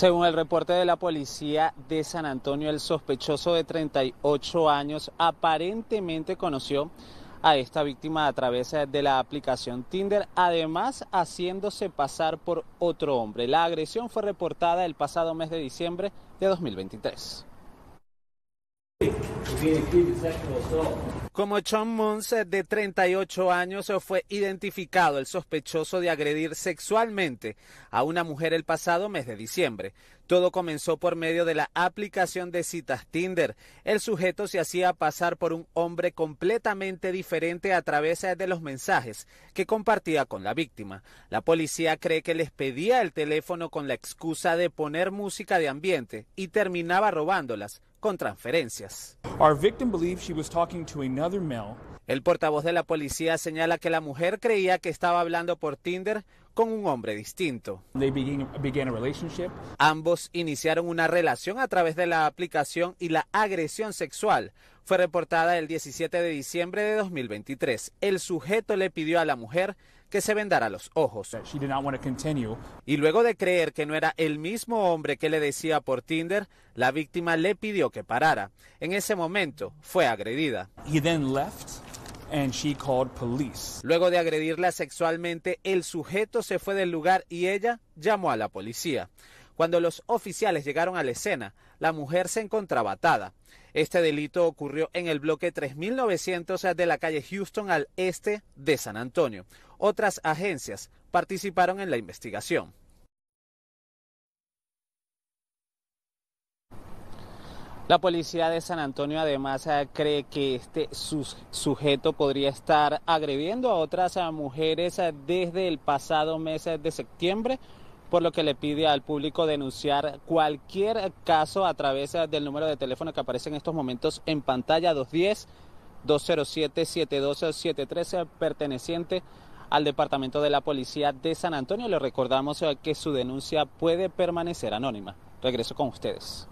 Según el reporte de la policía de San Antonio, el sospechoso de 38 años aparentemente conoció a esta víctima a través de la aplicación Tinder, además haciéndose pasar por otro hombre. La agresión fue reportada el pasado mes de diciembre de 2023. Como John Mons, de 38 años, fue identificado el sospechoso de agredir sexualmente a una mujer el pasado mes de diciembre. Todo comenzó por medio de la aplicación de citas Tinder. El sujeto se hacía pasar por un hombre completamente diferente a través de los mensajes que compartía con la víctima. La policía cree que les pedía el teléfono con la excusa de poner música de ambiente y terminaba robándolas con transferencias. El portavoz de la policía señala que la mujer creía que estaba hablando por Tinder con un hombre distinto. They a relationship. Ambos iniciaron una relación a través de la aplicación y la agresión sexual fue reportada el 17 de diciembre de 2023. El sujeto le pidió a la mujer que se vendara los ojos. Y luego de creer que no era el mismo hombre que le decía por Tinder, la víctima le pidió que parara. En ese momento fue agredida. Luego de agredirla sexualmente, el sujeto se fue del lugar y ella llamó a la policía. Cuando los oficiales llegaron a la escena, la mujer se encontraba atada. Este delito ocurrió en el bloque 3900 de la calle Houston al este de San Antonio. Otras agencias participaron en la investigación. La policía de San Antonio además eh, cree que este sujeto podría estar agrediendo a otras eh, mujeres eh, desde el pasado mes de septiembre, por lo que le pide al público denunciar cualquier caso a través del número de teléfono que aparece en estos momentos en pantalla 210 207 7273 perteneciente al Departamento de la Policía de San Antonio. Le recordamos eh, que su denuncia puede permanecer anónima. Regreso con ustedes.